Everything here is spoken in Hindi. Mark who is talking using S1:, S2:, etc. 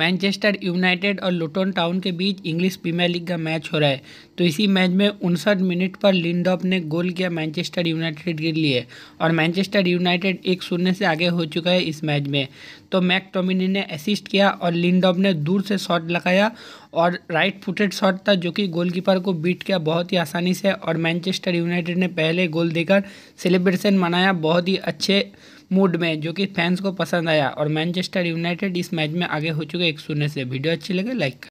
S1: मैनचेस्टर यूनाइटेड और लुटन टाउन के बीच इंग्लिश प्रीमियर लीग का मैच हो रहा है तो इसी मैच में उनसठ मिनट पर लिंडॉप ने गोल किया मैनचेस्टर यूनाइटेड के लिए और मैनचेस्टर यूनाइटेड एक शून्य से आगे हो चुका है इस मैच में तो मैक टोमिनी ने असिस्ट किया और लिंडॉप ने दूर से शॉट लगाया और राइट फुटेड शॉट था जो कि गोलकीपर को बीट किया बहुत ही आसानी से और मैनचेस्टर यूनाइटेड ने पहले गोल देकर सेलिब्रेशन मनाया बहुत ही अच्छे मूड में जो कि फैंस को पसंद आया और मैनचेस्टर यूनाइटेड इस मैच में आगे हो चुके एक शून्य से वीडियो अच्छी लगे लाइक